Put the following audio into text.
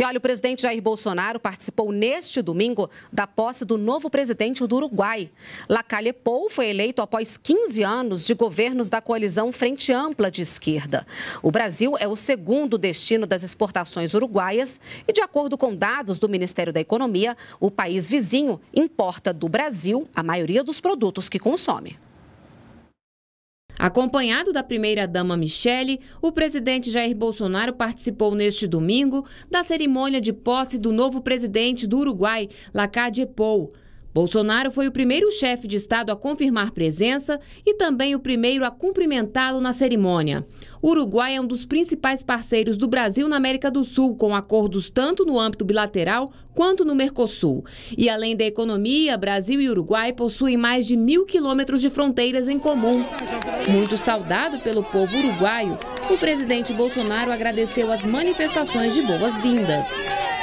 E olha, o presidente Jair Bolsonaro participou neste domingo da posse do novo presidente do Uruguai. Lacalle Pou foi eleito após 15 anos de governos da coalizão Frente Ampla de Esquerda. O Brasil é o segundo destino das exportações uruguaias e, de acordo com dados do Ministério da Economia, o país vizinho importa do Brasil a maioria dos produtos que consome. Acompanhado da primeira-dama Michele, o presidente Jair Bolsonaro participou neste domingo da cerimônia de posse do novo presidente do Uruguai, Lacade Pou. Bolsonaro foi o primeiro chefe de Estado a confirmar presença e também o primeiro a cumprimentá-lo na cerimônia. O Uruguai é um dos principais parceiros do Brasil na América do Sul, com acordos tanto no âmbito bilateral quanto no Mercosul. E além da economia, Brasil e Uruguai possuem mais de mil quilômetros de fronteiras em comum. Muito saudado pelo povo uruguaio, o presidente Bolsonaro agradeceu as manifestações de boas-vindas.